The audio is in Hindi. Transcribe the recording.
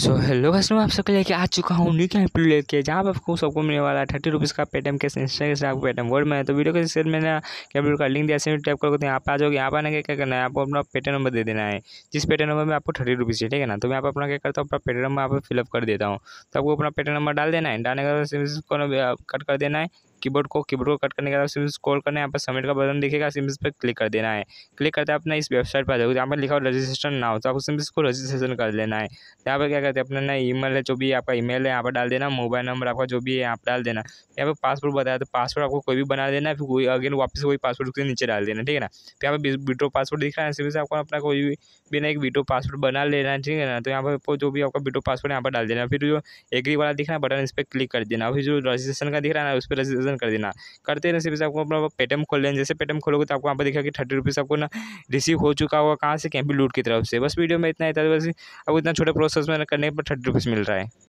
सो हेलो वैष्णव आप सबके लेके आ चुका हूँ न्यू कैंप लेके जहाँ पर आपको सबको मिलने वाला है थर्टी रुपीज़ का पेटम तो के इंस्टा के आपको पेटम वर्ड में है तो वीडियो के शेयर मैंने कैंपल का लिंक दिया सेम टाइप करोगे तो यहाँ पर आ जाओगे यहाँ पर आने के क्या करना है आपको अपना पेटीएम नंबर दे देना है जिस पेटीएम नंबर में आपको थर्टी रुपीज़ है ठीक है ना तो मैं आप अपना क्या करता हूँ अपना पेटीएम नंबर आप फिलअप कर देता हूँ तो आपको अपना पेटीएम नंबर डाल देना है डालने का कट कर देना है कीबोर्ड को कीबोर्ड को कट करने के बाद सिम स्क्रॉल करना है यहाँ पर सबमिट का बटन दिखेगा सिर्फ पर क्लिक कर देना है क्लिक करते हैं अपना इस वेबसाइट पर आ जाओगे यहाँ पर लिखा हो रजिस्ट्रेशन ना हो तो आपको सिर्फ को रजिस्ट्रेशन कर लेना है यहाँ पर क्या करते हैं अपना ना मेल है जो भी आपका ईमेल है यहाँ पर डाल देना मोबाइल नंबर आपका जो भी है यहाँ पर डाल देना यहाँ पर पासवर्ड बताया तो पासवर्ड आपको कोई भी बना देना फिर कोई अगेन वापस वही पासवर्ड के नीचे डाल देना ठीक है ना तो यहाँ पर विड्रो पासवर्ड दिख रहा है सिम्स आपको अपना कोई भी बिना एक विड्रो पासवर्ड बना लेना है ठीक है ना तो यहाँ पर जो भी आपका विड्रो पासवर्ड यहाँ पर डाल देना फिर जो एग्री वाला दिख रहा है बटन इस पर क्लिक कर देना फिर जो रजिस्ट्रेशन का दिख रहा है ना उस पर रजिस्ट्रेशन ऑन कर देना करते रहने से फिर तो आपको अपना पेटीएम खोल लेना जैसे पेटीएम खोलोगे तो आपको यहाँ पर देखा कि थर्टी रुपीज़ आपको ना रिसीव हो चुका होगा कहाँ से कैंपी लूट की तरफ से बस वीडियो में इतना ही था बस अब इतना छोटे प्रोसेस में करने पर थर्टी रुपीज़ मिल रहा है